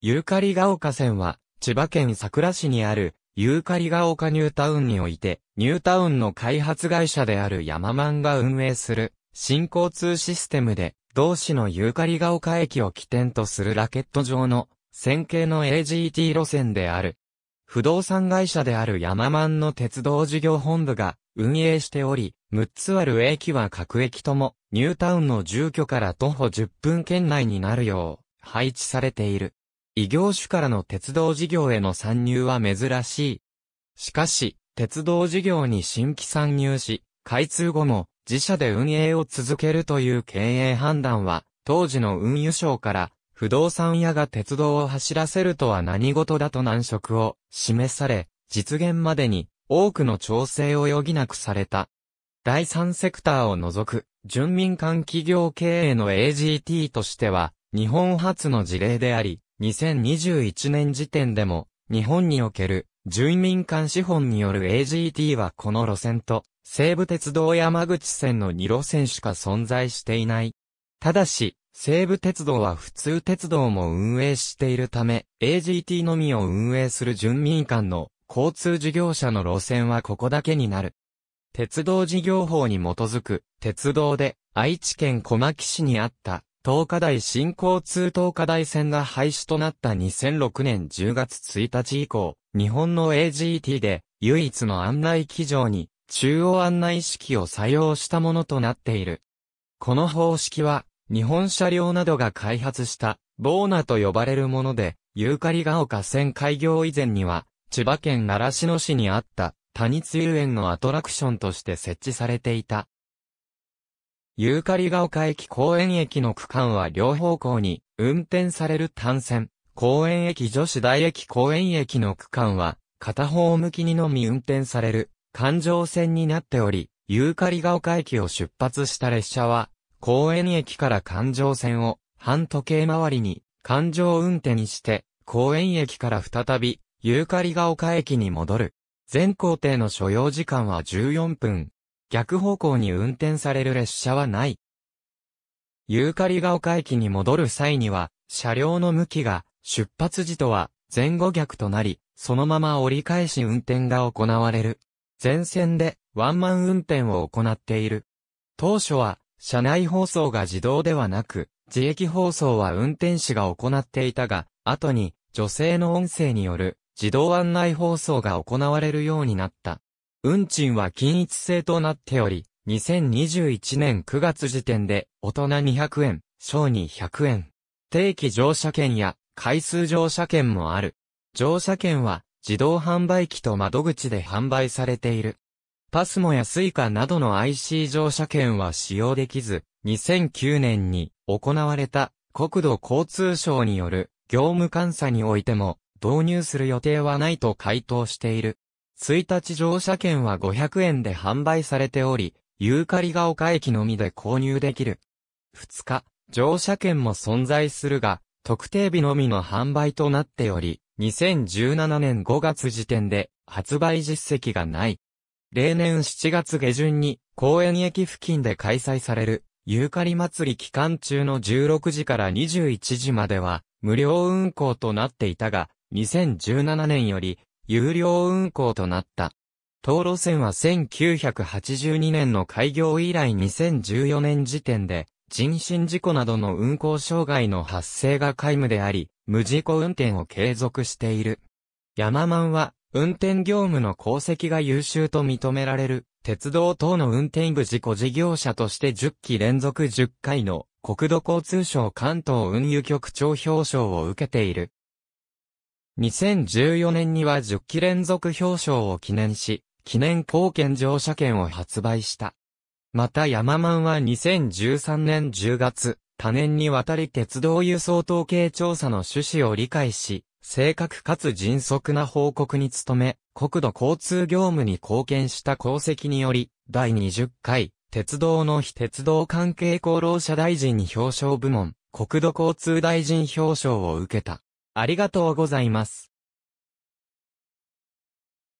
ユーカリが丘線は、千葉県佐倉市にある、ユーカリが丘ニュータウンにおいて、ニュータウンの開発会社であるヤママンが運営する、新交通システムで、同市のユーカリが丘駅を起点とするラケット上の、線形の AGT 路線である。不動産会社であるヤママンの鉄道事業本部が運営しており、6つある駅は各駅とも、ニュータウンの住居から徒歩10分圏内になるよう、配置されている。異業種からの鉄道事業への参入は珍しい。しかし、鉄道事業に新規参入し、開通後も自社で運営を続けるという経営判断は、当時の運輸省から不動産屋が鉄道を走らせるとは何事だと難色を示され、実現までに多くの調整を余儀なくされた。第三セクターを除く、準民間企業経営の AGT としては、日本初の事例であり、2021年時点でも、日本における、住民間資本による AGT はこの路線と、西武鉄道山口線の2路線しか存在していない。ただし、西武鉄道は普通鉄道も運営しているため、AGT のみを運営する住民間の交通事業者の路線はここだけになる。鉄道事業法に基づく、鉄道で愛知県小牧市にあった東華大新交通東華大線が廃止となった2006年10月1日以降、日本の AGT で唯一の案内機場に中央案内式を採用したものとなっている。この方式は日本車両などが開発したボーナと呼ばれるもので、ユーカリが丘線開業以前には千葉県習志野市にあった多日遊園のアトラクションとして設置されていた。ユーカリが丘駅公園駅の区間は両方向に運転される単線、公園駅女子大駅公園駅の区間は片方向きにのみ運転される環状線になっており、ユーカリが丘駅を出発した列車は公園駅から環状線を半時計回りに環状運転にして公園駅から再びユーカリが丘駅に戻る。全行程の所要時間は14分。逆方向に運転される列車はない。ユーカリが丘駅に戻る際には、車両の向きが出発時とは前後逆となり、そのまま折り返し運転が行われる。全線でワンマン運転を行っている。当初は、車内放送が自動ではなく、自駅放送は運転士が行っていたが、後に女性の音声による自動案内放送が行われるようになった。運賃は均一制となっており、2021年9月時点で、大人200円、小児100円。定期乗車券や、回数乗車券もある。乗車券は、自動販売機と窓口で販売されている。パスモやスイカなどの IC 乗車券は使用できず、2009年に行われた国土交通省による業務監査においても導入する予定はないと回答している。1日乗車券は500円で販売されており、ユーカリが丘駅のみで購入できる。2日、乗車券も存在するが、特定日のみの販売となっており、2017年5月時点で発売実績がない。例年7月下旬に公園駅付近で開催されるユーカリ祭り期間中の16時から21時までは無料運行となっていたが、2017年より有料運行となった。東路線は1982年の開業以来2014年時点で、人身事故などの運行障害の発生が皆無であり、無事故運転を継続している。ヤママンは、運転業務の功績が優秀と認められる、鉄道等の運転部事故事業者として10期連続10回の国土交通省関東運輸局長表彰を受けている。2014年には10期連続表彰を記念し、記念貢献乗車券を発売した。またヤママンは2013年10月、多年にわたり鉄道輸送統計調査の趣旨を理解し、正確かつ迅速な報告に努め、国土交通業務に貢献した功績により、第20回、鉄道の非鉄道関係厚労者大臣に表彰部門、国土交通大臣表彰を受けた。ありがとうございます。